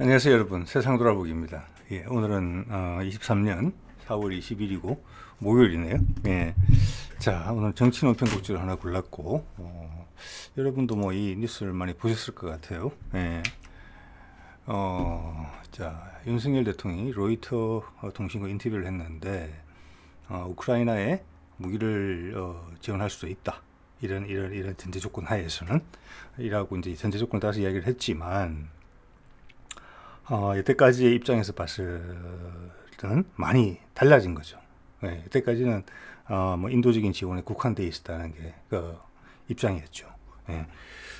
안녕하세요 여러분 세상 돌아보기입니다 예, 오늘은 어, 23년 4월 20일이고 목요일이네요 예. 자 오늘 정치 논평 곡지를 하나 골랐고 어, 여러분도 뭐 이 뉴스를 많이 보셨을 것 같아요 예. 어, 자 윤석열 대통령이 로이터 통신과 인터뷰를 했는데 어, 우크라이나에 무기를 어, 지원할 수도 있다 이런 이런 이런 전제 조건 하에서는 이라고 이제 전제 조건을 따서 이야기를 했지만 어, 여태까지의 입장에서 봤을 때는 많이 달라진 거죠. 예, 여태까지는 어, 뭐 인도적인 지원에 국한돼 있었다는 게 그 입장이었죠. 예.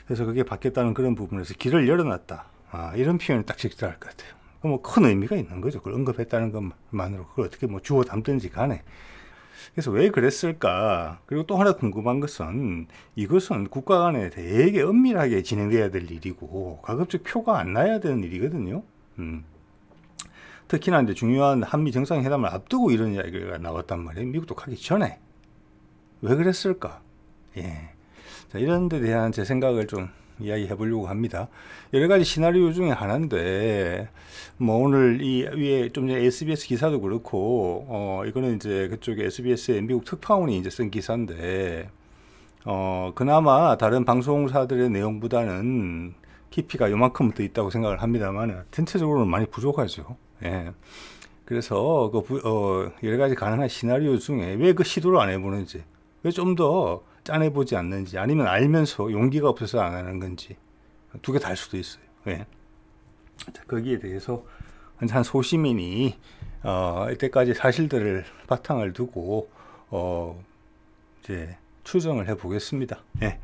그래서 그게 바뀌었다는 그런 부분에서 길을 열어놨다. 아, 이런 표현이 딱 적절할 것 같아요. 그 뭐큰 의미가 있는 거죠. 그걸 언급했다는 것만으로 그걸 어떻게 뭐 주워 담든지 간에. 그래서 왜 그랬을까? 그리고 또 하나 궁금한 것은 이것은 국가 간에 되게 엄밀하게 진행돼야 될 일이고 가급적 표가 안 나야 되는 일이거든요. 음. 특히나 이제 중요한 한미 정상회담을 앞두고 이런 이야기가 나왔단 말이에요. 미국도 가기 전에 왜 그랬을까? 예. 자, 이런 데 대한 제 생각을 좀 이야기해 보려고 합니다. 여러 가지 시나리오 중에 하나인데, 뭐 오늘 이 위에 좀 전에 SBS 기사도 그렇고, 어, 이거는 이제 그쪽에 SBS의 미국 특파원이 이제 쓴 기사인데, 어, 그나마 다른 방송사들의 내용보다는 깊이가 요만큼은 더 있다고 생각을 합니다만 전체적으로는 많이 부족하죠. 예. 그래서 그 부, 어, 여러 가지 가능한 시나리오 중에 왜 그 시도를 안 해보는지 왜 좀 더 짠해보지 않는지 아니면 알면서 용기가 없어서 안 하는 건지 두 개 다 할 수도 있어요. 예. 자, 거기에 대해서 한 소시민이 어, 이때까지 사실들을 바탕을 두고 어, 이제 추정을 해보겠습니다. 예.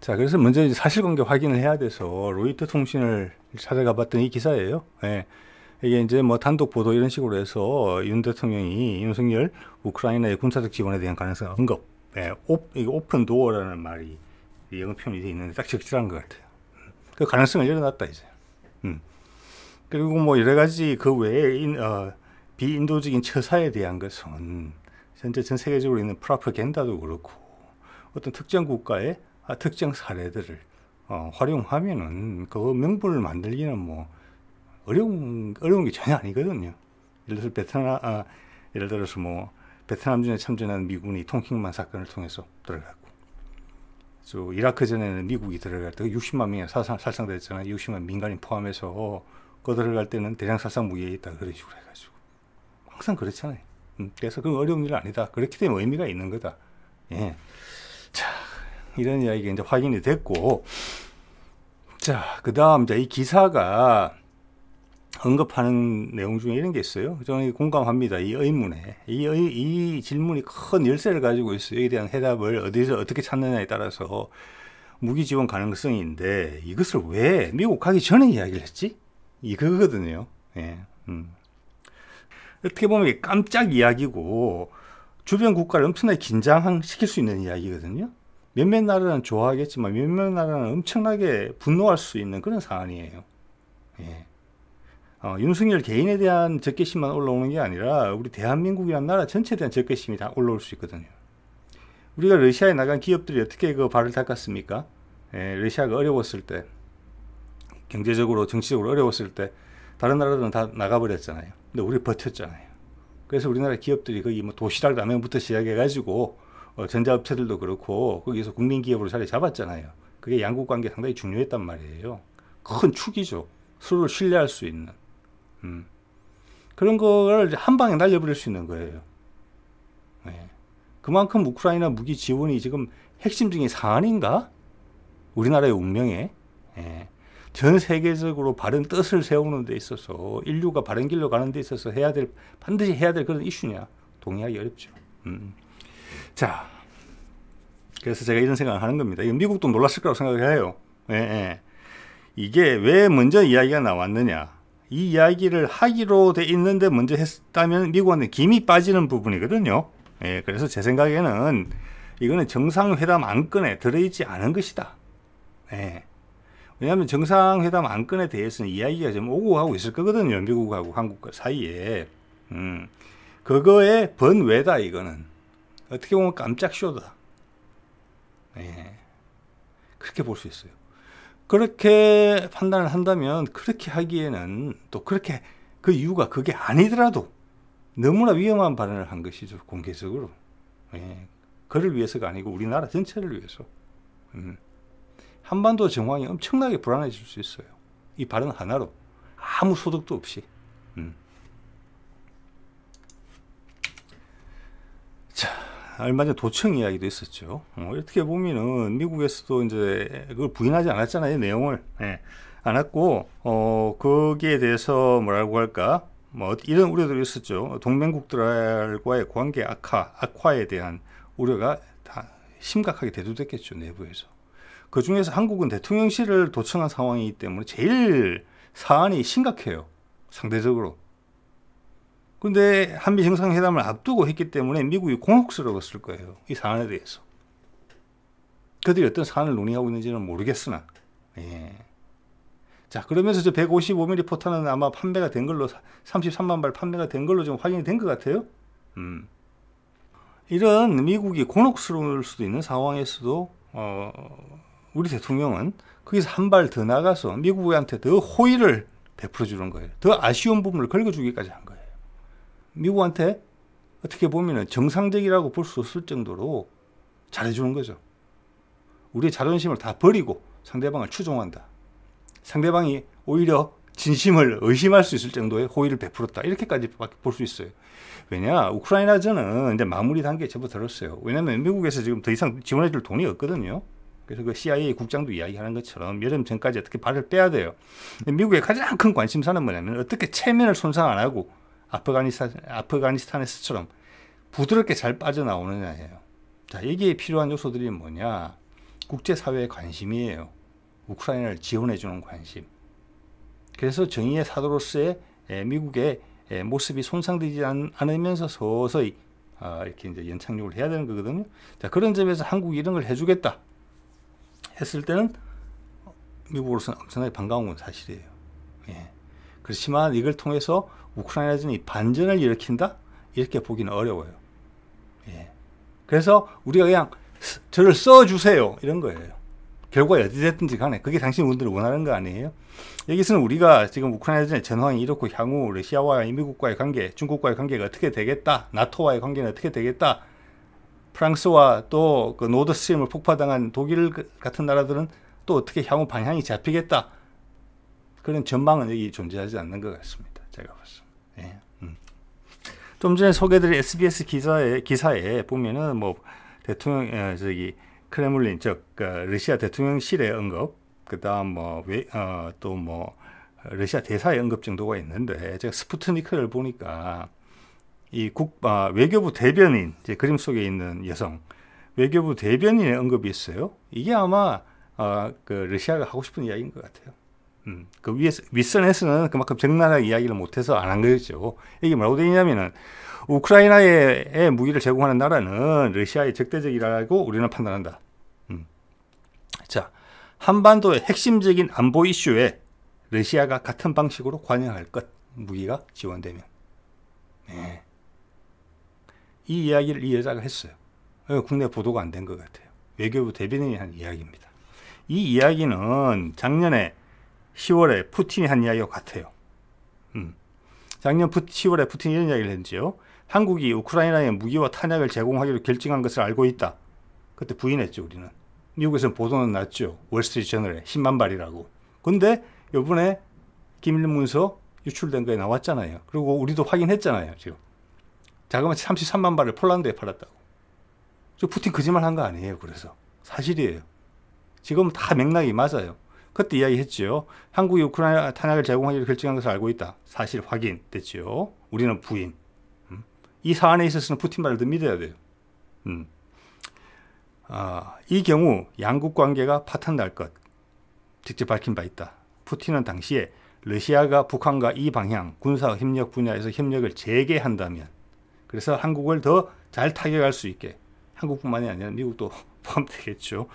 자, 그래서 먼저 사실관계 확인을 해야 돼서 로이터 통신을 찾아가 봤더니 기사예요. 예. 이게 이제 뭐 단독 보도 이런 식으로 해서 윤 대통령이 윤석열 우크라이나의 군사적 지원에 대한 가능성 언급. 예, 오, 이게 오픈 도어라는 말이 영어 표현이 돼 있는데 딱 적절한 것 같아요. 그 가능성을 열어놨다 이제. 음. 그리고 뭐 여러 가지 그 외에 인, 어, 비인도적인 처사에 대한 것은 현재 전 세계적으로 있는 프라파겐다도 그렇고 어떤 특정 국가의 아, 특정 사례들을 어, 활용하면은 그 명분을 만들기는 뭐 어려운 어려운 게 전혀 아니거든요. 예를 들어 베트남 아, 예를 들어서 뭐 베트남전에 참전한 미군이 통킹만 사건을 통해서 들어갔고 또 이라크 전에는 미국이 들어갈 때 60만 명이 사상, 살상됐잖아요. 60만 민간인 포함해서 그 들어갈 때는 대량 살상 무기에 있다 그런 식으로 해가지고 항상 그렇잖아요. 음, 그래서 그 어려운 일 아니다. 그렇기 때문에 의미가 있는 거다. 예. 자. 이런 이야기가 이제 확인이 됐고 자, 그 다음 이제 이 기사가 언급하는 내용 중에 이런 게 있어요. 저는 공감합니다. 이 의문에. 이, 이, 이 질문이 큰 열쇠를 가지고 있어요. 에 대한 해답을 어디서 어떻게 찾느냐에 따라서 무기 지원 가능성인데 이것을 왜 미국 가기 전에 이야기를 했지? 이거거든요. 예. 음. 어떻게 보면 깜짝 이야기고 주변 국가를 엄청나게 긴장시킬 수 있는 이야기거든요. 몇몇 나라는 좋아하겠지만 몇몇 나라는 엄청나게 분노할 수 있는 그런 사안이에요. 예. 어, 윤석열 개인에 대한 적개심만 올라오는 게 아니라 우리 대한민국이란 나라 전체에 대한 적개심이 다 올라올 수 있거든요. 우리가 러시아에 나간 기업들이 어떻게 그 발을 닦았습니까? 예, 러시아가 어려웠을 때 경제적으로 정치적으로 어려웠을 때 다른 나라들은 다 나가버렸잖아요. 근데 우리 버텼잖아요. 그래서 우리나라 기업들이 거기 뭐 도시락 라면부터 시작해가지고 어, 전자업체들도 그렇고 거기서 국민기업으로 자리 잡았잖아요. 그게 양국 관계 상당히 중요했단 말이에요. 큰 축이죠. 서로 신뢰할 수 있는. 음. 그런 걸 한 방에 날려버릴 수 있는 거예요. 네. 그만큼 우크라이나 무기 지원이 지금 핵심 중의 사안인가? 우리나라의 운명에. 네. 전 세계적으로 바른 뜻을 세우는 데 있어서 인류가 바른 길로 가는 데 있어서 해야 될 반드시 해야 될 그런 이슈냐 동의하기 어렵죠. 음. 자, 그래서 제가 이런 생각을 하는 겁니다. 이 미국도 놀랐을 거라고 생각을 해요. 예, 예. 이게 왜 먼저 이야기가 나왔느냐. 이 이야기를 하기로 돼 있는데 먼저 했다면 미국한테 김이 빠지는 부분이거든요. 예, 그래서 제 생각에는 이거는 정상회담 안건에 들어있지 않은 것이다. 예. 왜냐하면 정상회담 안건에 대해서는 이야기가 좀 오고 가고 있을 거거든요. 미국하고 한국 사이에. 음, 그거에 번외다, 이거는. 어떻게 보면 깜짝 쇼다. 네. 그렇게 볼 수 있어요. 그렇게 판단을 한다면 그렇게 하기에는 또 그렇게 그 이유가 그게 아니더라도 너무나 위험한 발언을 한 것이죠 공개적으로 예. 그를 위해서가 아니고 우리나라 전체를 위해서 음. 한반도 정황이 엄청나게 불안해질 수 있어요 이 발언 하나로 아무 소득도 없이 얼마 전에 도청 이야기도 있었죠. 어, 떻게 보면은 미국에서도 이제 그걸 부인하지 않았잖아요. 내용을. 예. 않았고, 어, 거기에 대해서 뭐라고 할까? 뭐 이런 우려들 있었죠. 동맹국들과의 관계 악화, 악화에 대한 우려가 다 심각하게 대두됐겠죠. 내부에서. 그 중에서 한국은 대통령실을 도청한 상황이기 때문에 제일 사안이 심각해요. 상대적으로. 근데 한미 정상회담을 앞두고 했기 때문에 미국이 공혹스러웠을 거예요. 이 사안에 대해서. 그들이 어떤 사안을 논의하고 있는지는 모르겠으나. 예. 자, 그러면서 저 155mm 포탄은 아마 판매가 된 걸로 33만 발 판매가 된 걸로 좀 확인이 된 것 같아요. 음. 이런 미국이 곤혹스러울 수도 있는 상황에서도 어, 우리 대통령은 거기서 한 발 더 나가서 미국한테 더 호의를 베풀어 주는 거예요. 더 아쉬운 부분을 긁어주기까지 합 미국한테 어떻게 보면 정상적이라고 볼 수 없을 정도로 잘해주는 거죠. 우리의 자존심을 다 버리고 상대방을 추종한다. 상대방이 오히려 진심을 의심할 수 있을 정도의 호의를 베풀었다. 이렇게까지 볼 수 있어요. 왜냐, 우크라이나전은 이제 마무리 단계에 접어들었어요. 왜냐면 미국에서 지금 더 이상 지원해줄 돈이 없거든요. 그래서 그 CIA 국장도 이야기하는 것처럼 여름 전까지 어떻게 발을 빼야 돼요. 미국의 가장 큰 관심사는 뭐냐면 어떻게 체면을 손상 안 하고 아프가니스탄, 아프가니스탄에서처럼 부드럽게 잘 빠져나오느냐예요. 자, 여기에 필요한 요소들이 뭐냐? 국제사회의 관심이에요. 우크라이나를 지원해주는 관심. 그래서 정의의 사도로서의 미국의 모습이 손상되지 않으면서 서서히 아, 이렇게 이제 연착륙을 해야 되는 거거든요. 자, 그런 점에서 한국이 이런 걸 해주겠다 했을 때는 미국으로서는 엄청나게 반가운 건 사실이에요. 예. 그렇지만 이걸 통해서 우크라이나전이 반전을 일으킨다? 이렇게 보기는 어려워요. 예. 그래서 우리가 그냥 저를 써주세요. 이런 거예요. 결과 어찌됐든지 간에 그게 당신분들이 원하는 거 아니에요? 여기서는 우리가 지금 우크라이나전의 전황이 이렇고 향후 러시아와 미국과의 관계, 중국과의 관계가 어떻게 되겠다, 나토와의 관계는 어떻게 되겠다, 프랑스와 또 그 노드 스트림을 폭파당한 독일 같은 나라들은 또 어떻게 향후 방향이 잡히겠다 그런 전망은 여기 존재하지 않는 것 같습니다. 제가 봤습니다. 예. 음. 좀 전에 소개드린 SBS 기사에 기사에 보면은 뭐 대통령 어, 저기 크렘린 즉 어, 러시아 대통령실의 언급 그다음 뭐또뭐 어, 뭐 러시아 대사의 언급 정도가 있는데 제가 스푸트니크를 보니까 이 국, 아, 외교부 대변인 이제 그림 속에 있는 여성 외교부 대변인의 언급이 있어요. 이게 아마 아, 그 러시아가 하고 싶은 이야기인 것 같아요. 음, 그 위에 윗선에서는 그만큼 적나라 이야기를 못해서 안 한 거죠. 이게 뭐라고 되냐면은 우크라이나에 무기를 제공하는 나라는 러시아의 적대적이라고 우리는 판단한다. 음. 자, 한반도의 핵심적인 안보 이슈에 러시아가 같은 방식으로 관여할 것 무기가 지원되면 네. 이 이야기를 이 여자가 했어요. 어, 국내 보도가 안 된 것 같아요. 외교부 대변인이 한 이야기입니다. 이 이야기는 작년에 10월에 푸틴이 한 이야기와 같아요. 음. 작년 10월에 푸틴이 이런 이야기를 했지요 한국이 우크라이나에 무기와 탄약을 제공하기로 결정한 것을 알고 있다. 그때 부인했죠, 우리는. 미국에서 보도는 났죠. 월스트리트저널에 10만 발이라고. 근데 요번에 기밀 문서 유출된 거에 나왔잖아요. 그리고 우리도 확인했잖아요, 지금. 자그마치 33만 발을 폴란드에 팔았다고. 저 푸틴 거짓말 한 거 아니에요, 그래서. 사실이에요. 지금 다 맥락이 맞아요. 그때 이야기했지요. 한국이 우크라이나 탄약을 제공하기로 결정한 것을 알고 있다. 사실 확인됐지 우리는 부인. 음? 이 사안에 있어서는 푸틴 말을 더 믿어야 돼요. 음. 아, 이 경우 양국 관계가 파탄날 것 직접 밝힌 바 있다. 푸틴은 당시에 러시아가 북한과 이 방향 군사 협력 분야에서 협력을 재개한다면 그래서 한국을 더 잘 타격할 수 있게 한국뿐만이 아니라 미국도 포함되겠죠.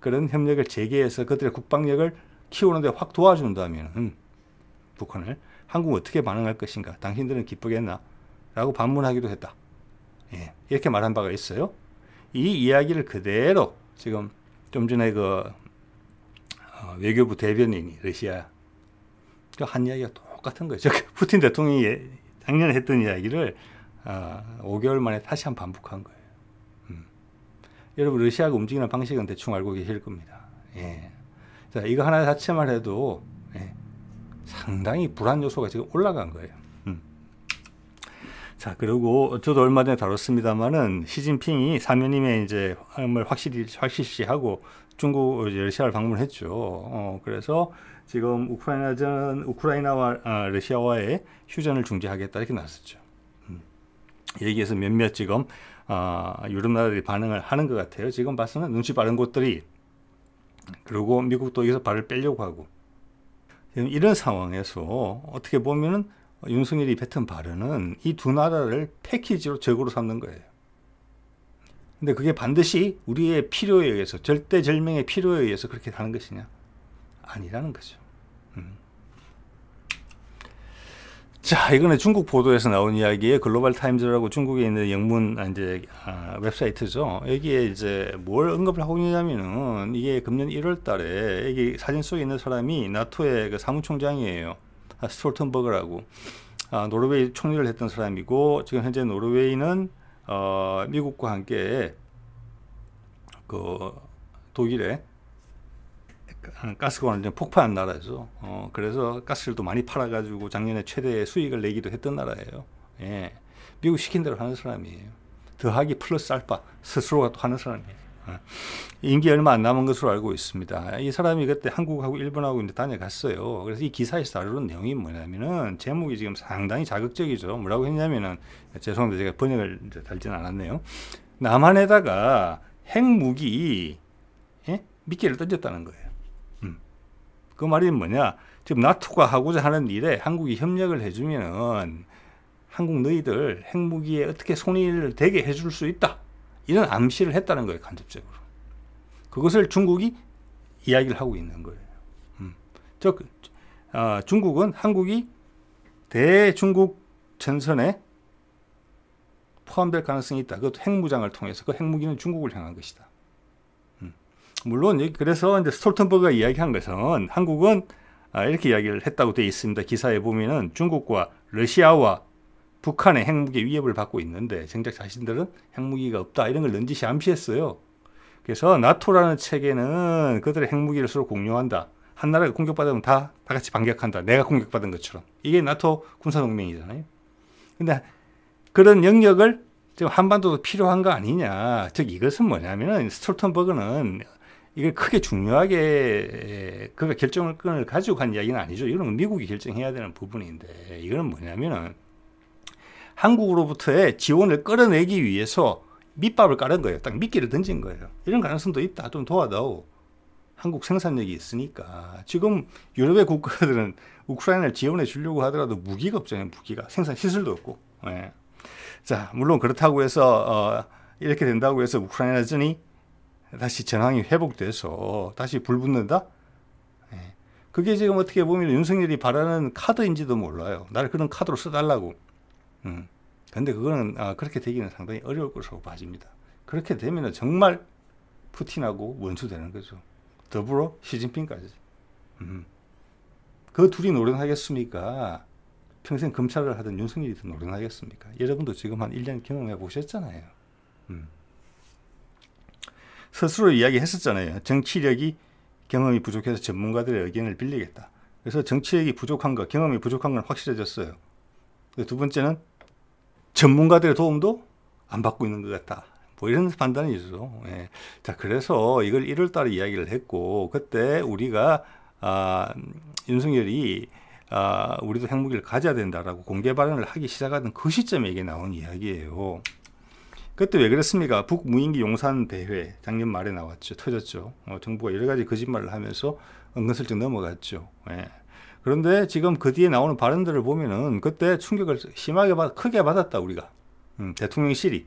그런 협력을 재개해서 그들의 국방력을 키우는 데 확 도와준다면 음, 북한을 한국 어떻게 반응할 것인가 당신들은 기쁘겠나 라고 반문하기도 했다 예, 이렇게 말한 바가 있어요 이 이야기를 그대로 지금 좀 전에 그 어, 외교부 대변인이 러시아 그 한 이야기가 똑같은 거예 푸틴 대통령이 예, 작년에 했던 이야기를 5개월 아, 만에 다시 한 반복한 거예요. 여러분 러시아가 움직이는 방식은 대충 알고 계실 겁니다. 예. 자, 이거 하나 자체만 해도 예. 상당히 불안 요소가 지금 올라간 거예요. 음. 자, 그리고 저도 얼마 전에 다뤘습니다만은 시진핑이 사면임에 이제 확실히 확실시하고 중국 러시아를 방문했죠. 어, 그래서 지금 우크라이나전 우크라이나와 아, 러시아와의 휴전을 중지하겠다 이렇게 나섰죠. 음. 여기에서 몇몇 지금 어, 유럽 나라들이 반응을 하는 것 같아요. 지금 봐서는 눈치 빠른 곳들이 그리고 미국도 여기서 발을 빼려고 하고 지금 이런 상황에서 어떻게 보면은 윤석열이 뱉은 발언은 이 두 나라를 패키지로 적으로 삼는 거예요. 근데 그게 반드시 우리의 필요에 의해서 절대절명의 필요에 의해서 그렇게 하는 것이냐? 아니라는 거죠. 자, 이거는 중국 보도에서 나온 이야기에 글로벌 타임즈라고 중국에 있는 영문 아, 이제 아, 웹사이트죠. 여기에 이제 뭘 언급을 하고 있냐면은 이게 금년 1월 달에 여기 사진 속에 있는 사람이 나토의 그 사무총장이에요. 아, 스톨텐버그라고. 아, 노르웨이 총리를 했던 사람이고 지금 현재 노르웨이는 어, 미국과 함께 그 독일의 가스가 완 폭파한 나라죠. 어, 그래서 가스를 또 많이 팔아가지고 작년에 최대 수익을 내기도 했던 나라예요. 예. 미국 시킨 대로 하는 사람이에요. 더하기 플러스 알파 스스로가 또 하는 사람이에요. 어. 임기 얼마 안 남은 것으로 알고 있습니다. 이 사람이 그때 한국하고 일본하고 이제 다녀갔어요. 그래서 이 기사에서 다루는 내용이 뭐냐면은 제목이 지금 상당히 자극적이죠. 뭐라고 했냐면은 죄송합니다. 제가 번역을 달진 않았네요. 남한에다가 핵무기 예? 미끼를 던졌다는 거예요. 그 말이 뭐냐? 지금 나토가 하고자 하는 일에 한국이 협력을 해주면은 한국 너희들 핵무기에 어떻게 손을 대게 해줄 수 있다. 이런 암시를 했다는 거예요, 간접적으로. 그것을 중국이 이야기를 하고 있는 거예요. 음. 즉, 어, 중국은 한국이 대중국 전선에 포함될 가능성이 있다. 그것도 핵무장을 통해서 그 핵무기는 중국을 향한 것이다. 물론 그래서 이제 스톨텐버그가 이야기한 것은 한국은 아, 이렇게 이야기를 했다고 되어 있습니다. 기사에 보면은 중국과 러시아와 북한의 핵무기 위협을 받고 있는데 정작 자신들은 핵무기가 없다 이런 걸 넌지시 암시했어요. 그래서 나토라는 체계는 그들의 핵무기를 서로 공유한다. 한 나라가 공격받으면 다, 다 같이 반격한다. 내가 공격받은 것처럼. 이게 나토 군사동맹이잖아요. 근데 그런 영역을 지금 한반도도 필요한 거 아니냐. 즉 이것은 뭐냐면은 스톨턴버그는 이게 크게 중요하게 그가 결정을끈을 가지고 간 이야기는 아니죠. 이건 뭐 미국이 결정해야 되는 부분인데 이거는 뭐냐면은 한국으로부터의 지원을 끌어내기 위해서 밑밥을 깔은 거예요. 딱 미끼를 던진 거예요. 이런 가능성도 있다. 좀 도와다오. 한국 생산력이 있으니까 지금 유럽의 국가들은 우크라이나를 지원해 주려고 하더라도 무기가 없잖아요. 무기가 생산 시설도 없고. 예. 자 물론 그렇다고 해서 어, 이렇게 된다고 해서 우크라이나전이 다시 전황이 회복돼서 다시 불붙는다? 예. 그게 지금 어떻게 보면 윤석열이 바라는 카드인지도 몰라요. 나를 그런 카드로 써달라고. 음. 근데 그거는 아, 그렇게 되기는 상당히 어려울 것으로 봐집니다. 그렇게 되면 정말 푸틴하고 원수되는 거죠. 더불어 시진핑까지. 음. 그 둘이 노련하겠습니까? 평생 검찰을 하던 윤석열이 더 노련하겠습니까? 여러분도 지금 한 1년 경험해 보셨잖아요. 음. 스스로 이야기했었잖아요. 정치력이 경험이 부족해서 전문가들의 의견을 빌리겠다. 그래서 정치력이 부족한 것, 경험이 부족한 건 확실해졌어요. 두 번째는 전문가들의 도움도 안 받고 있는 것 같다. 뭐 이런 판단이죠. 예. 자, 그래서 이걸 1월달에 이야기를 했고, 그때 우리가, 아, 윤석열이, 아, 우리도 핵무기를 가져야 된다라고 공개 발언을 하기 시작하던 그 시점에 이게 나온 이야기예요. 그때 왜 그랬습니까? 북무인기 용산 대회 작년 말에 나왔죠. 터졌죠. 어, 정부가 여러 가지 거짓말을 하면서 은근슬쩍 넘어갔죠. 예. 그런데 지금 그 뒤에 나오는 발언들을 보면은 그때 충격을 심하게 받, 크게 받았다 우리가 음, 대통령실이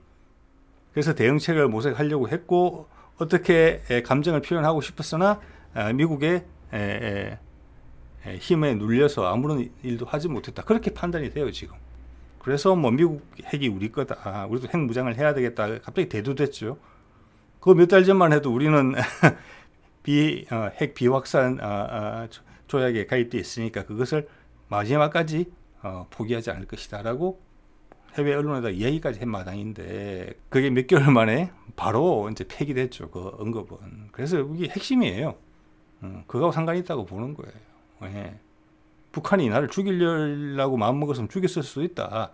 그래서 대응책을 모색하려고 했고 어떻게 에, 감정을 표현하고 싶었으나 아, 에, 미국의 에, 힘에 눌려서 아무런 일도 하지 못했다 그렇게 판단이 돼요 지금 그래서 뭐 미국 핵이 우리 거다. 아, 우리도 핵 무장을 해야 되겠다. 갑자기 대두됐죠. 그 몇 달 전만 해도 우리는 비, 어, 핵 비확산 어, 어, 조약에 가입돼 있으니까 그것을 마지막까지 어, 포기하지 않을 것이다 라고 해외 언론에다 이야기까지 한 마당인데 그게 몇 개월 만에 바로 이제 폐기됐죠 그 언급은 그래서 이게 핵심이에요 음, 그거하고 상관이 있다고 보는 거예요 네. 북한이 나를 죽이려고 마음먹었으면 죽였을 수도 있다.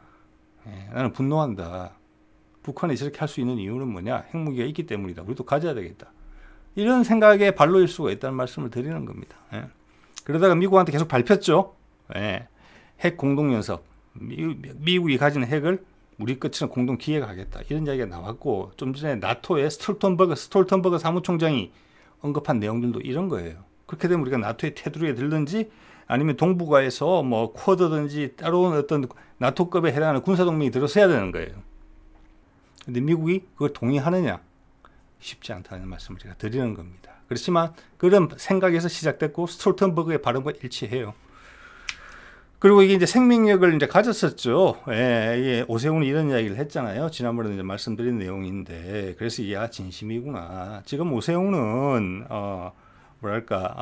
예, 나는 분노한다. 북한이 저렇게 할 수 있는 이유는 뭐냐? 핵무기가 있기 때문이다. 우리도 가져야 되겠다. 이런 생각에 발로일 수가 있다는 말씀을 드리는 겁니다. 예. 그러다가 미국한테 계속 밟혔죠. 예. 핵 공동연습. 미, 국이 가진 핵을 우리 끝으로 공동 기획하겠다. 이런 이야기가 나왔고 좀 전에 나토의 스톨턴버그, 스톨턴버그 사무총장이 언급한 내용들도 이런 거예요. 그렇게 되면 우리가 나토의 테두리에 들든지 아니면 동북아에서 뭐 쿼드든지 따로 어떤 나토급에 해당하는 군사동맹이 들어서야 되는 거예요. 근데 미국이 그걸 동의하느냐? 쉽지 않다는 말씀을 제가 드리는 겁니다. 그렇지만 그런 생각에서 시작됐고 스톨텐버그의 발언과 일치해요. 그리고 이게 이제 생명력을 이제 가졌었죠. 예, 예, 오세훈이 이런 이야기를 했잖아요. 지난번에 이제 말씀드린 내용인데. 그래서 이야, 아, 진심이구나. 지금 오세훈은, 어, 뭐랄까,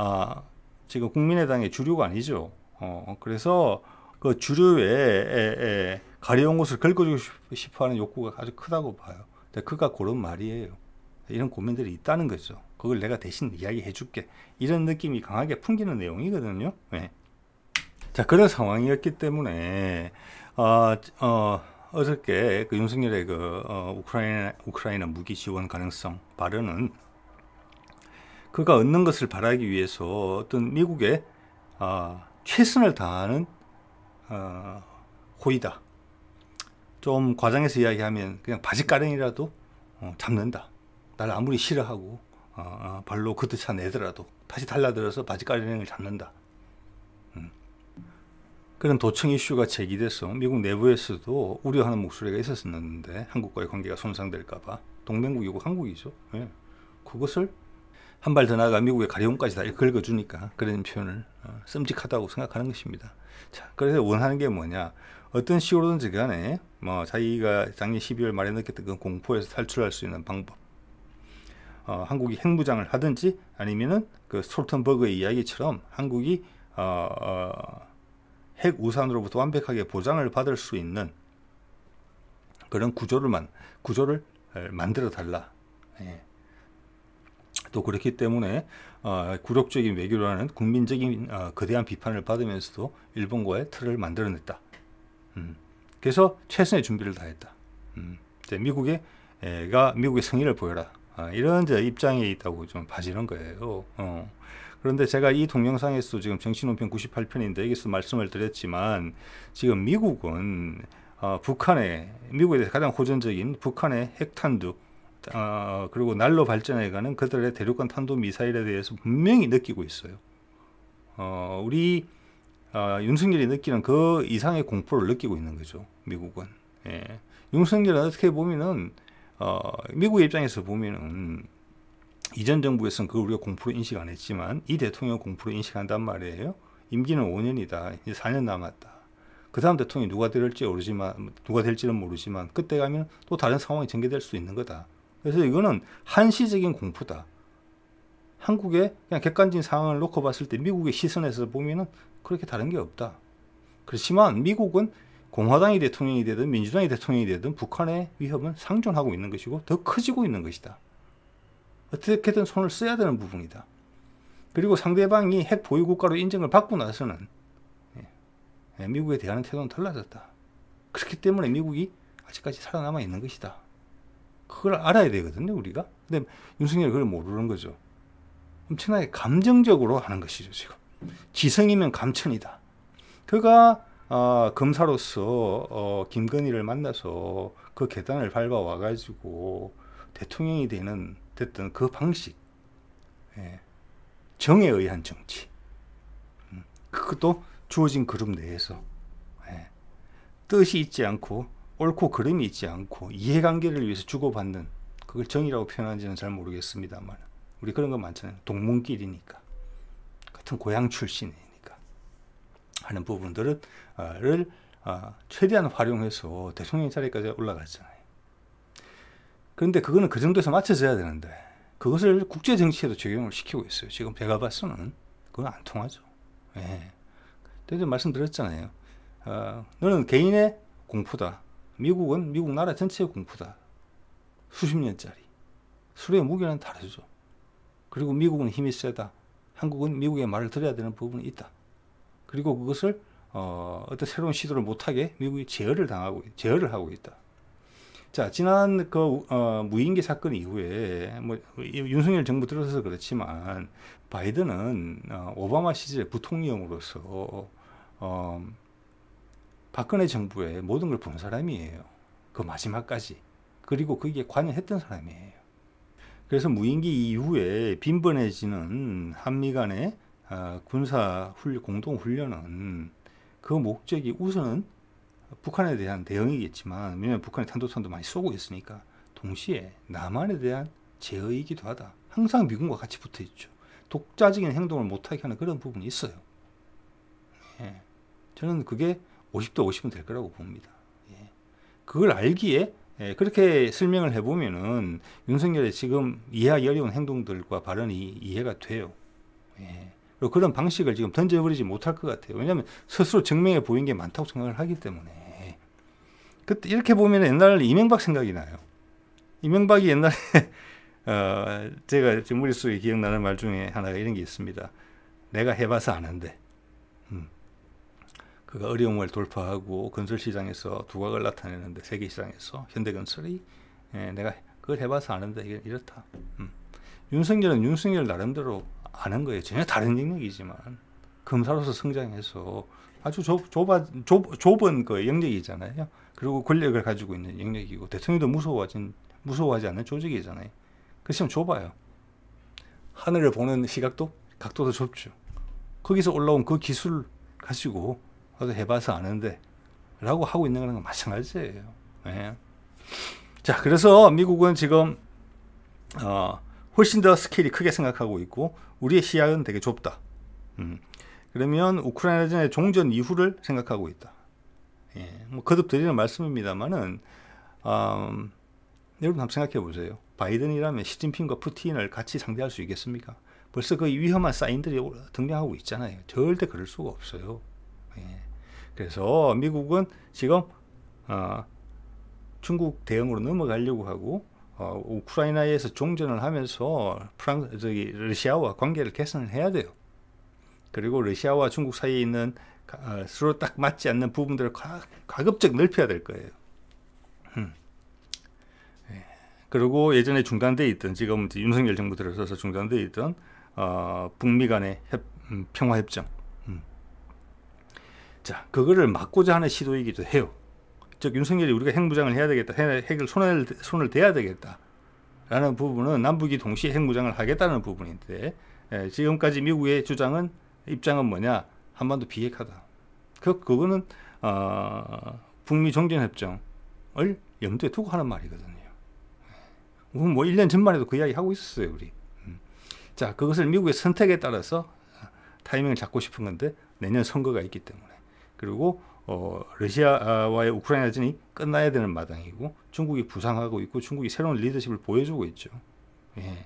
어, 지금 국민의당의 주류가 아니죠. 어, 그래서 그 주류에 에, 에, 가려운 곳을 긁어주고 싶어하는 욕구가 아주 크다고 봐요. 그가 그런 말이에요. 이런 고민들이 있다는 거죠. 그걸 내가 대신 이야기해줄게. 이런 느낌이 강하게 풍기는 내용이거든요. 네. 자 그런 상황이었기 때문에 어, 어, 어저께 그 윤석열의 그 어, 우크라이나 우크라이나 무기 지원 가능성 발언은 그가 얻는 것을 바라기 위해서 어떤 미국의 어, 최선을 다하는 어, 호의다. 좀 과장해서 이야기하면 그냥 바짓가랑이라도 어, 잡는다. 날 아무리 싫어하고 어, 어 발로 그듯 내더라도 다시 달라들어서 바짓가랑이를 잡는다. 음. 그런 도청 이슈가 제기돼서 미국 내부에서도 우려하는 목소리가 있었었는데 한국과의 관계가 손상될까봐 동맹국이고 한국이죠. 예. 그것을 한발더 나아가 미국의 가려움까지 다 긁어주니까 그런 표현을 어, 끔찍하다고 생각하는 것입니다. 자, 그래서 원하는 게 뭐냐? 어떤 식으로든지 간에 뭐 자기가 작년 12월 말에 느꼈던 그 공포에서 탈출할 수 있는 방법. 어, 한국이 핵무장을 하든지 아니면은 그 솔턴버그의 이야기처럼 한국이 어, 어, 핵 우산으로부터 완벽하게 보장을 받을 수 있는 그런 구조를 만 구조를 만들어 달라. 예. 또 그렇기 때문에 어, 굴욕적인 외교라는 국민적인 어, 거대한 비판을 받으면서도 일본과의 틀을 만들어냈다. 음. 그래서 최선의 준비를 다했다. 음. 미국의 가 미국의 성의를 보여라. 아, 이런 입장에 있다고 좀 봐지는 거예요. 어. 그런데 제가 이 동영상에서 지금 정치논평 98편인데 여기서 말씀을 드렸지만 지금 미국은 어, 북한의 미국에 대해서 가장 호전적인 북한의 핵탄두 어, 그리고 날로 발전해가는 그들의 대륙간 탄도 미사일에 대해서 분명히 느끼고 있어요. 어, 우리 어, 윤석열이 느끼는 그 이상의 공포를 느끼고 있는 거죠. 미국은. 예. 윤석열은 어떻게 보면은 어, 미국 입장에서 보면은 이전 정부에서는 그 우리가 공포로 인식 안 했지만 이 대통령 공포로 인식한단 말이에요. 임기는 5년이다. 이제 4년 남았다. 그 다음 대통령이 누가 될지 모르지만 누가 될지는 모르지만 그때 가면 또 다른 상황이 전개될 수 있는 거다. 그래서 이거는 한시적인 공포다. 한국의 그냥 객관적인 상황을 놓고 봤을 때 미국의 시선에서 보면은 그렇게 다른 게 없다. 그렇지만 미국은 공화당이 대통령이 되든 민주당이 대통령이 되든 북한의 위협은 상존하고 있는 것이고 더 커지고 있는 것이다. 어떻게든 손을 써야 되는 부분이다. 그리고 상대방이 핵 보유 국가로 인정을 받고 나서는 예, 예, 미국에 대한 태도는 달라졌다. 그렇기 때문에 미국이 아직까지 살아남아 있는 것이다. 그걸 알아야 되거든요, 우리가. 근데 윤석열이 그걸 모르는 거죠. 엄청나게 감정적으로 하는 것이죠, 지금. 지성이면 감천이다. 그가 어, 검사로서 어, 김건희를 만나서 그 계단을 밟아 와가지고 대통령이 되는 됐던 그 방식, 예. 정에 의한 정치. 음, 그것도 주어진 그룹 내에서 예. 뜻이 있지 않고 옳고 그름이 있지 않고 이해관계를 위해서 주고받는 그걸 정의라고 표현하는지는 잘 모르겠습니다만 우리 그런 거 많잖아요. 동문길이니까 같은 고향 출신이니까 하는 부분들을 어, 어, 최대한 활용해서 대통령 자리까지 올라갔잖아요. 그런데 그거는 그 정도에서 맞춰져야 되는데 그것을 국제 정치에도 적용을 시키고 있어요. 지금 제가 봐서는 그건 안 통하죠. 예. 네. 말씀드렸잖아요. 어, 너는 개인의 공포다. 미국은 미국 나라 전체의 공포다. 수십 년짜리. 수의 무게는 다르죠. 그리고 미국은 힘이 세다. 한국은 미국의 말을 들어야 되는 부분이 있다. 그리고 그것을 어, 어떤 새로운 시도를 못하게 미국이 제어를 당하고 제어를 하고 있다. 자 지난 그 어, 무인기 사건 이후에 뭐 윤석열 정부 들어서 그렇지만 바이든은 어, 오바마 시절 부통령으로서 어, 박근혜 정부의 모든 걸 본 사람이에요. 그 마지막까지. 그리고 거기 관여했던 사람이에요. 그래서 무인기 이후에 빈번해지는 한미 간의 아, 군사 공동훈련은 그 목적이 우선은 북한에 대한 대응이겠지만 왜냐하면 북한이 탄도탄도 많이 쏘고 있으니까 동시에 남한에 대한 제어이기도 하다. 항상 미군과 같이 붙어 있죠. 독자적인 행동을 못하게 하는 그런 부분이 있어요. 예. 저는 그게 50도 50은 될 거라고 봅니다. 예. 그걸 알기에 예, 그렇게 설명을 해보면은 윤석열의 지금 이해하기 어려운 행동들과 발언이 이해가 돼요. 예. 그리고 그런 방식을 지금 던져버리지 못할 것 같아요. 왜냐하면 스스로 증명해 보인 게 많다고 생각을 하기 때문에. 그때 이렇게 보면 옛날 이명박 생각이 나요. 이명박이 옛날에 어, 제가 지금 머릿속에 기억나는 말 중에 하나가 이런 게 있습니다. 내가 해봐서 아는데. 그가 어려움을 돌파하고 건설 시장에서 두각을 나타내는데 세계 시장에서 현대건설이 예, 내가 그걸 해봐서 아는데 이렇다 음. 윤석열은 윤석열 나름대로 아는 거예요. 전혀 다른 영역이지만 검사로서 성장해서 아주 좁, 좁아, 좁, 좁은 그 영역이잖아요. 그리고 권력을 가지고 있는 영역이고 대통령도 무서워하진 무서워하지 않는 조직이잖아요. 그렇지만 좁아요. 하늘을 보는 시각도 각도도 좁죠. 거기서 올라온 그 기술 가지고 나도 해봐서 아는데 라고 하고 있는 거랑 마찬가지예요. 네. 자, 그래서 미국은 지금 어, 훨씬 더 스케일이 크게 생각하고 있고 우리의 시야는 되게 좁다. 음. 그러면 우크라이나전의 종전 이후를 생각하고 있다. 예, 뭐 거듭 드리는 말씀입니다만은 음, 여러분 한번 생각해 보세요. 바이든이라면 시진핑과 푸틴을 같이 상대할 수 있겠습니까? 벌써 그 위험한 사인들이 등장하고 있잖아요. 절대 그럴 수가 없어요. 예. 그래서 미국은 지금 어, 중국 대응으로 넘어가려고 하고 어, 우크라이나에서 종전을 하면서 프랑스 저기 러시아와 관계를 개선을 해야 돼요. 그리고 러시아와 중국 사이에 있는 어, 서로 딱 맞지 않는 부분들을 가, 급적 넓혀야 될 거예요. 음. 예. 그리고 예전에 중단돼 있던 지금 윤석열 정부 들어서서 중단돼 있던 어, 북미 간의 협, 음, 평화 협정 자, 그거를 막고자 하는 시도이기도 해요. 즉 윤석열이 우리가 핵무장을 해야 되겠다, 핵을 손을 손을 대야 되겠다라는 부분은 남북이 동시에 핵무장을 하겠다는 부분인데 예, 지금까지 미국의 주장은 입장은 뭐냐 한반도 비핵화다. 그 그거는 어, 북미 종전협정을 염두에 두고 하는 말이거든요. 뭐 1년 전만 해도 그 이야기 하고 있었어요, 우리. 음. 자, 그것을 미국의 선택에 따라서 타이밍을 잡고 싶은 건데 내년 선거가 있기 때문에. 그리고 어, 러시아와의 우크라이나전이 끝나야 되는 마당이고 중국이 부상하고 있고 중국이 새로운 리더십을 보여주고 있죠. 예.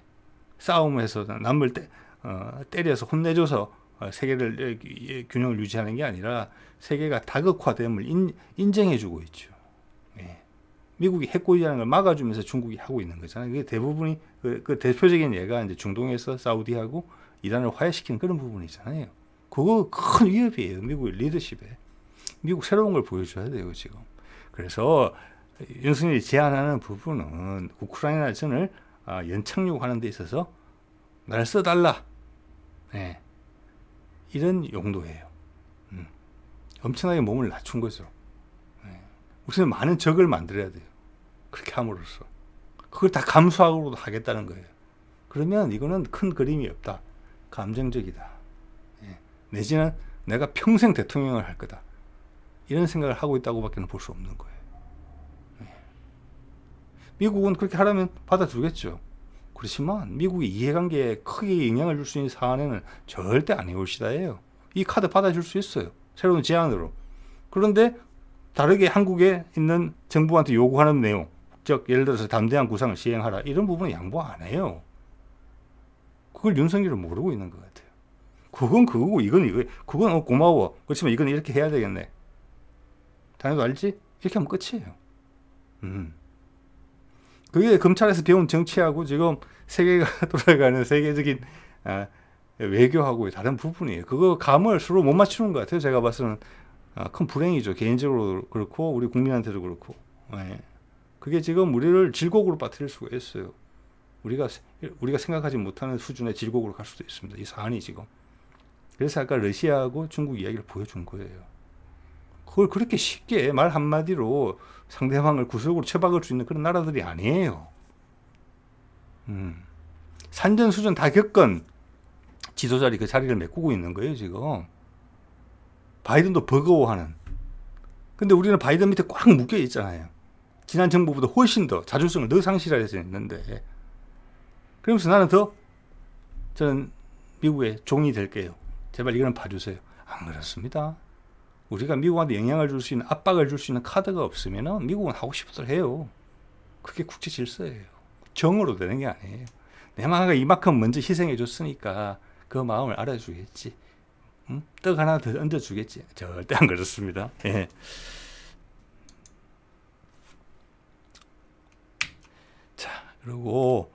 싸움에서 남을 때, 어, 때려서 혼내줘서 어, 세계를 예, 예, 균형을 유지하는 게 아니라 세계가 다극화됨을 인, 정해주고 있죠. 예. 미국이 핵고이라는 걸 막아주면서 중국이 하고 있는 거잖아요. 그게 대부분이 그, 그 대표적인 예가 이제 중동에서 사우디하고 이란을 화해시키는 그런 부분이잖아요. 그거 큰 위협이에요. 미국의 리더십에. 미국 새로운 걸 보여줘야 돼요, 지금. 그래서 윤석열이 제안하는 부분은 우크라이나 전을 아, 연착륙하는 데 있어서 날 써달라. 네. 이런 용도예요. 음. 엄청나게 몸을 낮춘 거죠. 네. 우선 많은 적을 만들어야 돼요. 그렇게 함으로써. 그걸 다 감수하고도 하겠다는 거예요. 그러면 이거는 큰 그림이 없다. 감정적이다. 내지는 내가 평생 대통령을 할 거다. 이런 생각을 하고 있다고밖에 볼수 없는 거예요. 네. 미국은 그렇게 하라면 받아들겠죠. 그렇지만 미국의 이해관계에 크게 영향을 줄 수 있는 사안에는 절대 안 해올 시다예요. 이 카드 받아줄 수 있어요. 새로운 제안으로. 그런데 다르게 한국에 있는 정부한테 요구하는 내용, 즉 예를 들어서 담대한 구상을 시행하라 이런 부분은 양보 안 해요. 그걸 윤석열은 모르고 있는 거예요. 그건 그거고 이건 이거 그건 어, 고마워 그렇지만 이건 이렇게 해야 되겠네 당연히 알지 이렇게 하면 끝이에요 음 그게 검찰에서 배운 정치하고 지금 세계가 돌아가는 세계적인 아, 외교하고 다른 부분이에요 그거 감을 서로 못 맞추는 것 같아요 제가 봐서는 아, 큰 불행이죠 개인적으로 그렇고 우리 국민한테도 그렇고 네. 그게 지금 우리를 질곡으로 빠뜨릴 수가 있어요 우리가 우리가 생각하지 못하는 수준의 질곡으로 갈 수도 있습니다. 이 사안이 지금 그래서 아까 러시아하고 중국 이야기를 보여준 거예요. 그걸 그렇게 쉽게 말 한마디로 상대방을 구속으로 처박을 수 있는 그런 나라들이 아니에요. 음. 산전수전 다 겪은 지도자리 그 자리를 메꾸고 있는 거예요, 지금. 바이든도 버거워하는. 근데 우리는 바이든 밑에 꽉 묶여 있잖아요. 지난 정부보다 훨씬 더 자존성을 더 상실하여서 있는데. 그러면서 나는 더 저는 미국의 종이 될게요. 제발 이거는 봐주세요. 안 그렇습니다. 우리가 미국한테 영향을 줄 수 있는 압박을 줄 수 있는 카드가 없으면 미국은 하고 싶은 대 해요. 그게 국제 질서예요. 정으로 되는 게 아니에요. 내 마음이 이만큼 먼저 희생해 줬으니까 그 마음을 알아주겠지. 음? 떡 하나 더 얹어주겠지. 절대 안 그렇습니다. 예. 자, 그리고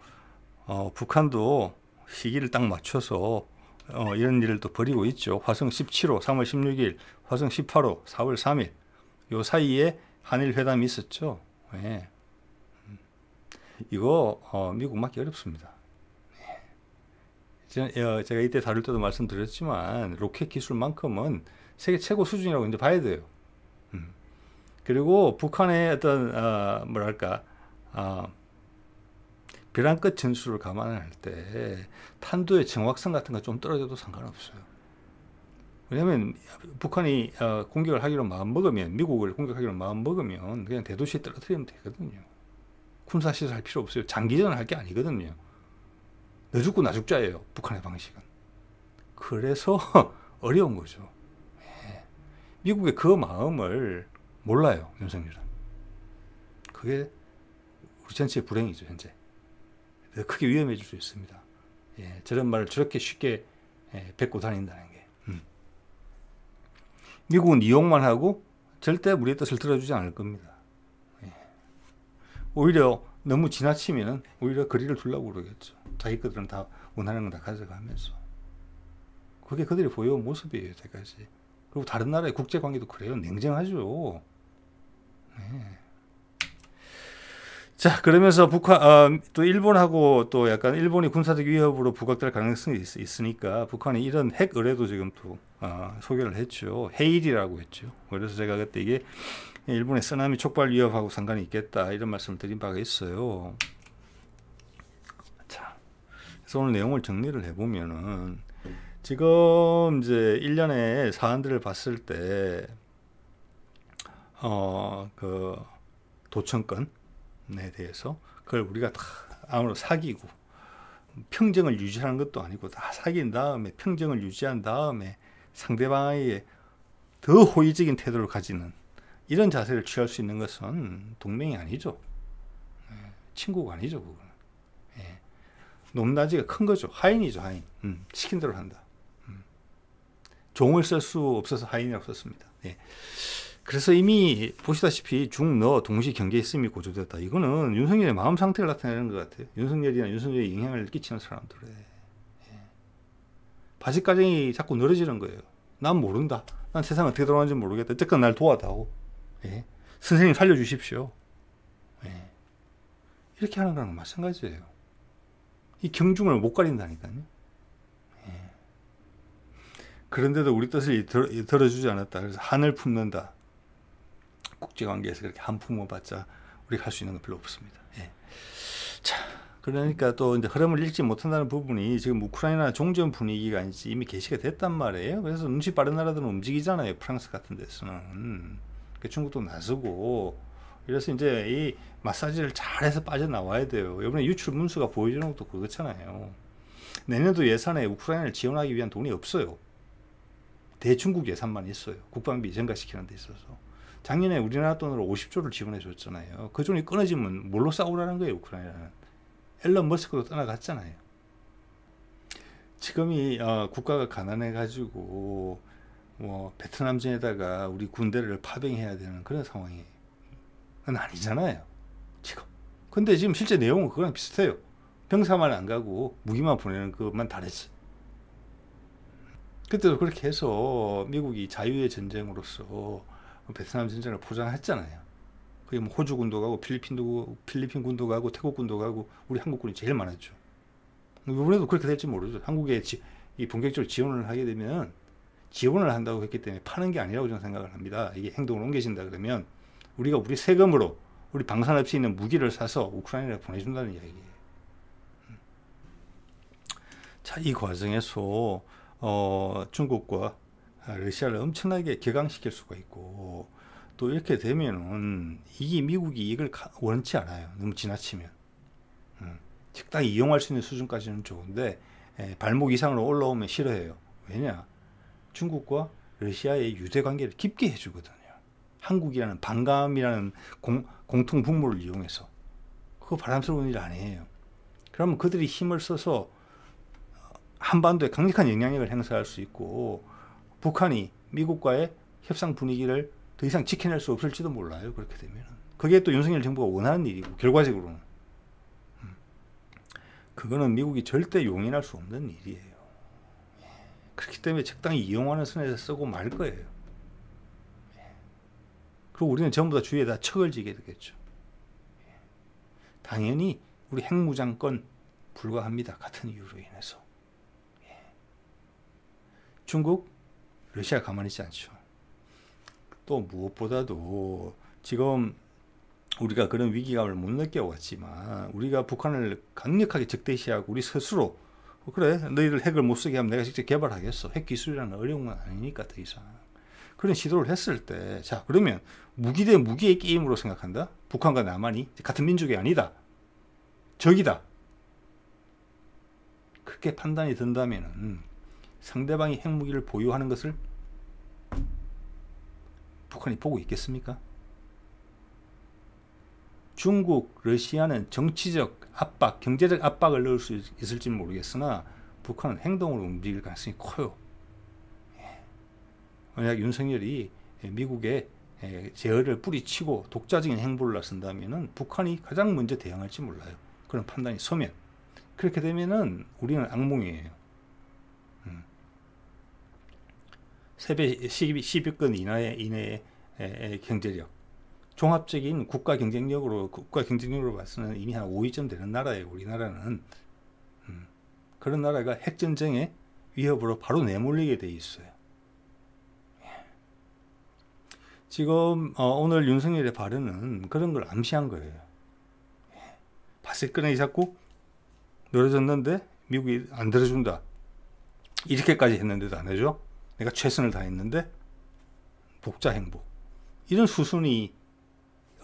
어, 북한도 시기를 딱 맞춰서 어, 이런 일을 또 벌이고 있죠. 화성 17호 3월 16일, 화성 18호 4월 3일 요 사이에 한일 회담이 있었죠. 예. 음. 이거 어, 미국 막기 어렵습니다. 예. 어, 제가 이때 다룰 때도 말씀드렸지만 로켓 기술만큼은 세계 최고 수준이라고 이제 봐야 돼요. 음. 그리고 북한의 어떤 어, 뭐랄까 어, 비랑끝전술을 감안할 때 탄두의 정확성 같은 거 좀 떨어져도 상관없어요. 왜냐하면 북한이 어, 공격을 하기로 마음먹으면 미국을 공격하기로 마음먹으면 그냥 대도시에 떨어뜨리면 되거든요. 군사시설 할 필요 없어요. 장기전을 할 게 아니거든요. 너 죽고 나 죽자예요. 북한의 방식은. 그래서 어려운 거죠. 예. 미국의 그 마음을 몰라요. 윤석열은. 그게 우리 전체의 불행이죠. 현재. 예, 크게 위험해질 수 있습니다. 예, 저런 말을 저렇게 쉽게 예, 뱉고 다닌다는 게. 음. 미국은 이용만 하고 절대 우리의 뜻을 들어주지 않을 겁니다. 예. 오히려 너무 지나치면 오히려 거리를 둘라고 그러겠죠. 자기 것들은 다 원하는 건다 가져가면서. 그게 그들이 보여온 모습이에요, 여태까지. 그리고 다른 나라의 국제관계도 그래요. 냉정하죠. 네. 자, 그러면서 북한 어, 또 일본하고 또 약간 일본이 군사적 위협으로 부각될 가능성이 있, 으니까 북한이 이런 핵 의뢰도 지금 또 어, 소개를 했죠. 헤일이라고 했죠. 뭐 그래서 제가 그때 이게 일본의 쓰나미 촉발 위협하고 상관이 있겠다 이런 말씀을 드린 바가 있어요. 자, 그래서 오늘 내용을 정리를 해보면은 지금 이제 일련의 사안들을 봤을 때 어 그 도청권 에 대해서 그걸 우리가 다 아무로 사귀고 평정을 유지하는 것도 아니고 다 사귄 다음에 평정을 유지한 다음에 상대방에게 더 호의적인 태도를 가지는 이런 자세를 취할 수 있는 것은 동맹이 아니죠. 예, 친구가 아니죠. 그건. 예. 높낮이가 큰 거죠. 하인이죠. 하인. 음, 시킨 대로 한다. 음. 종을 쓸 수 없어서 하인이라고 썼습니다. 예. 그래서 이미 보시다시피 중너 동시 경계 음이 고조되었다. 이거는 윤석열의 마음 상태를 나타내는 것 같아요. 윤석열이나 윤석열의 영향을 끼치는 사람들에 예. 바지가정이 자꾸 늘어지는 거예요. 난 모른다. 난 세상 어떻게 돌아가는지 모르겠다. 어쨌건 날 도와다오. 예. 선생님 살려주십시오. 예. 이렇게 하는 거랑 마찬가지예요. 이 경중을 못 가린다니까요. 예. 그런데도 우리 뜻을 들어주지 않았다. 그래서 한을 품는다. 국제 관계에서 그렇게 한품을 받자 우리가 할 수 있는 건 별로 없습니다. 예. 자, 그러니까 또 이제 흐름을 읽지 못한다는 부분이 지금 우크라이나 종전 분위기가 이제 이미 개시가 됐단 말이에요. 그래서 눈치 빠른 나라들은 움직이잖아요. 프랑스 같은 데서는. 그 중국도 나서고 이래서 이제 이 마사지를 잘해서 빠져나와야 돼요. 이번에 유출 문수가 보여주는 것도 그렇잖아요. 내년도 예산에 우크라이나를 지원하기 위한 돈이 없어요. 대중국 예산만 있어요. 국방비 증가시키는 데 있어서. 작년에 우리나라 돈으로 50조를 지원해 줬잖아요. 그 돈이 끊어지면 뭘로 싸우라는 거예요, 우크라이나는. 앨런 머스크도 떠나갔잖아요. 지금이 어, 국가가 가난해 가지고 뭐 베트남전에다가 우리 군대를 파병해야 되는 그런 상황이 는 아니잖아요. 지금. 근데 지금 실제 내용은 그거랑 비슷해요. 병사만 안 가고 무기만 보내는 것만 다르지. 그때도 그렇게 해서 미국이 자유의 전쟁으로서 베트남 전쟁을 포장했잖아요. 그게 뭐 호주 군도 가고 필리핀도 필리핀 군도 가고 태국 군도 가고 우리 한국군이 제일 많았죠. 이번에도 뭐 그렇게 될지 모르죠. 한국에 지, 이 본격적으로 지원을 하게 되면 지원을 한다고 했기 때문에 파는 게 아니라고 저는 생각을 합니다. 이게 행동을 옮기신다 그러면 우리가 우리 세금으로 우리 방산업체에 있는 무기를 사서 우크라이나에 보내준다는 이야기예요. 음. 자, 이 과정에서 어, 중국과 아, 러시아를 엄청나게 개강시킬 수가 있고 또 이렇게 되면은 이게 미국이 이걸 원치 않아요. 너무 지나치면 음, 적당히 이용할 수 있는 수준까지는 좋은데 에, 예, 발목 이상으로 올라오면 싫어해요. 왜냐? 중국과 러시아의 유대 관계를 깊게 해주거든요. 한국이라는 반감이라는 공, 공통 분모를 이용해서 그거 바람스러운 일 아니에요. 그러면 그들이 힘을 써서 한반도에 강력한 영향력을 행사할 수 있고 북한이 미국과의 협상 분위기를 더 이상 지켜낼 수 없을지도 몰라요. 그렇게 되면 그게 또 윤석열 정부가 원하는 일이고 결과적으로는 음. 그거는 미국이 절대 용인할 수 없는 일이에요. 그렇기 때문에 적당히 이용하는 선에서 쓰고 말 거예요. 그리고 우리는 전부 다 주위에다 척을 지게 되겠죠. 당연히 우리 핵무장권 불과합니다. 같은 이유로 인해서. 예. 중국 러시아 가만히 있지 않죠. 또 무엇보다도 지금 우리가 그런 위기감을 못 느껴왔지만 우리가 북한을 강력하게 적대시하고 우리 스스로 어, 그래 너희들 핵을 못 쓰게 하면 내가 직접 개발하겠어 핵 기술이라는 어려운 건 아니니까 더 이상 그런 시도를 했을 때 자 그러면 무기 대 무기의 게임으로 생각한다 북한과 남한이 같은 민족이 아니다 적이다 그렇게 판단이 든다면은 상대방이 핵무기를 보유하는 것을 북한이 보고 있겠습니까? 중국, 러시아는 정치적 압박, 경제적 압박을 넣을 수 있을지 모르겠으나 북한은 행동으로 움직일 가능성이 커요. 예. 만약 윤석열이 예, 미국에 예, 제어를 뿌리치고 독자적인 행보를 나선다면 북한이 가장 먼저 대응할지 몰라요. 그런 판단이 서면 그렇게 되면 우리는 악몽이에요. 세배 12권 이내의, 이내의 경제력 종합적인 국가 경쟁력으로 국가 경쟁력으로 봐서는 이미 한 5위쯤 되는 나라예요. 우리나라는 음, 그런 나라가 핵전쟁의 위협으로 바로 내몰리게 돼 있어요. 예. 지금 어, 오늘 윤석열의 발언은 그런 걸 암시한 거예요. 예. 밭세끈내 자꾸 늘어졌는데 미국이 안 들어준다. 이렇게까지 했는데도 안 해줘? 내가 최선을 다했는데 복자 행복 이런 수순이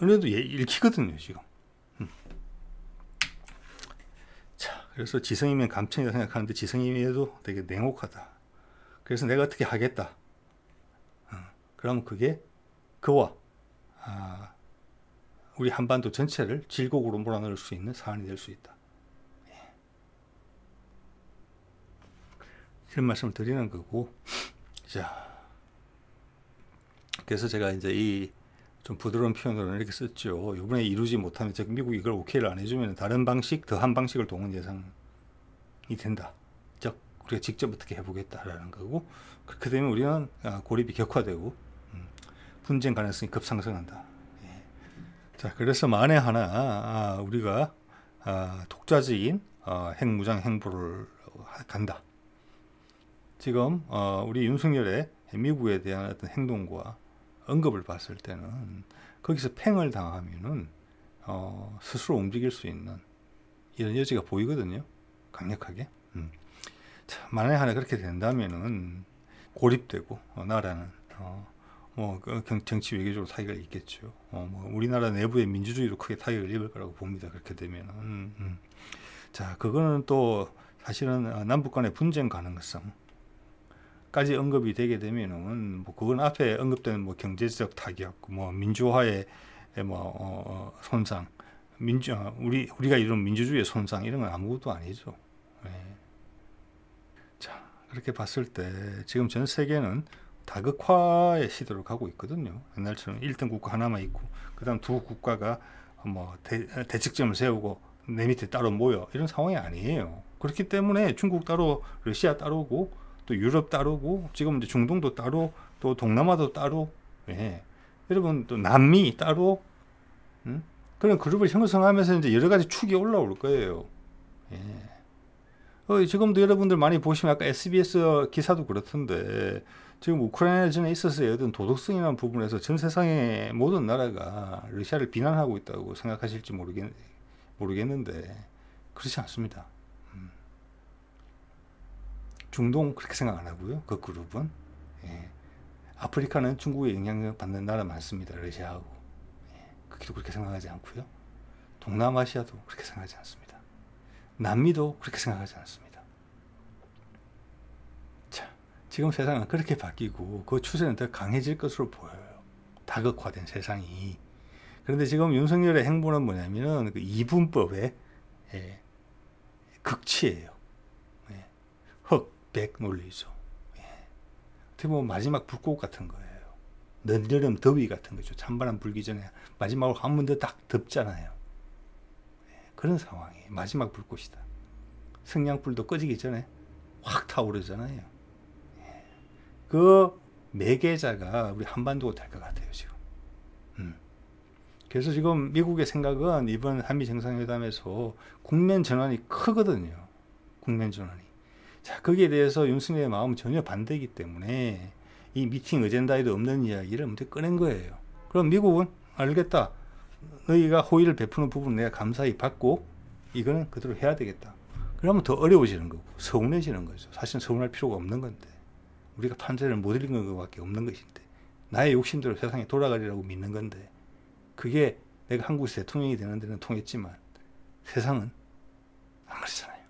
어느 정도 예, 읽히거든요 지금 음. 자 그래서 지성이면 감천이다 생각하는데 지성이면도 되게 냉혹하다 그래서 내가 어떻게 하겠다 어, 그러면 그게 그와 아, 우리 한반도 전체를 질곡으로 몰아넣을 수 있는 사안이 될 수 있다 예. 런 말씀을 드리는 거고 자. 그래서 제가 이제 이 좀 부드러운 표현으로는 이렇게 썼죠. 이번에 이루지 못하면 즉 미국이 이걸 오케이를 안 해주면 다른 방식, 더 한 방식을 동원 예상이 된다. 즉 우리가 직접 어떻게 해보겠다라는 거고 그렇게 되면 우리는 아, 고립이 격화되고 음, 분쟁 가능성이 급상승한다. 예. 자 그래서 만에 하나 아, 우리가 아, 독자적인 어, 핵무장 행보를 간다. 지금 어, 우리 윤석열의 미국에 대한 어떤 행동과 언급을 봤을 때는 거기서 팽을 당하면은 어, 스스로 움직일 수 있는 이런 여지가 보이거든요. 강력하게. 음. 자, 만에 하나 그렇게 된다면은 고립되고 어, 나라는 어, 뭐 그 정치 외교적으로 타격을 입겠죠. 어, 뭐 우리나라 내부의 민주주의도 크게 타격을 입을 거라고 봅니다. 그렇게 되면 음, 음. 자 그거는 또 사실은 어, 남북 간의 분쟁 가능성 까지 언급이 되게 되면은 뭐 그건 앞에 언급된 뭐 경제적 타격, 뭐 민주화의 뭐 어, 어 손상, 민주 어, 우리 우리가 이런 민주주의의 손상 이런 건 아무것도 아니죠. 네. 자 그렇게 봤을 때 지금 전 세계는 다극화의 시도를 가고 있거든요. 옛날처럼 1등 국가 하나만 있고 그다음 두 국가가 뭐 대, 대책점을 세우고 내 밑에 따로 모여 이런 상황이 아니에요. 그렇기 때문에 중국 따로 러시아 따로고 또 유럽 따로고 지금 이제 중동도 따로 또 동남아도 따로 예. 여러분 또 남미 따로 음? 그런 그룹을 형성하면서 이제 여러 가지 축이 올라올 거예요. 예. 어, 지금도 여러분들 많이 보시면 아까 SBS 기사도 그렇던데 지금 우크라이나 전에 있어서 어떤 도덕성이라는 부분에서 전 세상의 모든 나라가 러시아를 비난하고 있다고 생각하실지 모르겠, 모르겠는데 그렇지 않습니다. 중동 그렇게 생각 안 하고요. 그 그룹은. 예. 아프리카는 중국의 영향력 받는 나라 많습니다. 러시아하고. 예. 그렇게도 그렇게 생각하지 않고요. 동남아시아도 그렇게 생각하지 않습니다. 남미도 그렇게 생각하지 않습니다. 자, 지금 세상은 그렇게 바뀌고 그 추세는 더 강해질 것으로 보여요. 다극화된 세상이. 그런데 지금 윤석열의 행보는 뭐냐면은 그 이분법의 예, 극치예요. 백 논리죠. 예. 어떻게 보면 마지막 불꽃 같은 거예요. 늦여름 더위 같은 거죠. 찬바람 불기 전에 마지막으로 한 번더딱 덥잖아요. 예. 그런 상황이 마지막 불꽃이다. 성냥불도 꺼지기 전에 확 타오르잖아요. 예. 그 매개자가 우리 한반도가 될 것 같아요, 지금. 음. 그래서 지금 미국의 생각은 이번 한미 정상회담에서 국면 전환이 크거든요. 국면 전환이. 자, 거기에 대해서 윤석열의 마음은 전혀 반대이기 때문에 이 미팅 어젠다에도 없는 이야기를 먼저 꺼낸 거예요. 그럼 미국은 알겠다. 너희가 호의를 베푸는 부분 내가 감사히 받고 이거는 그대로 해야 되겠다. 그러면 더 어려워지는 거고 서운해지는 거죠. 사실 서운할 필요가 없는 건데 우리가 판세를 못 읽는 것밖에 없는 것인데 나의 욕심대로 세상에 돌아가리라고 믿는 건데 그게 내가 한국에서 대통령이 되는 데는 통했지만 세상은 안 그렇잖아요.